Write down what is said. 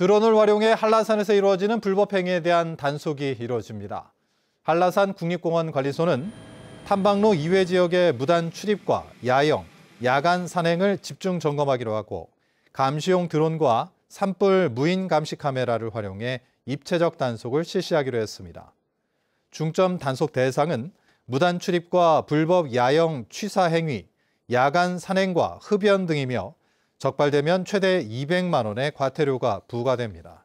드론을 활용해 한라산에서 이루어지는 불법 행위에 대한 단속이 이루어집니다. 한라산 국립공원 관리소는 탐방로 이외 지역의 무단 출입과 야영, 야간 산행을 집중 점검하기로 하고 감시용 드론과 산불 무인 감시 카메라를 활용해 입체적 단속을 실시하기로 했습니다. 중점 단속 대상은 무단 출입과 불법 야영 취사 행위, 야간 산행과 흡연 등이며 적발되면 최대 200만 원의 과태료가 부과됩니다.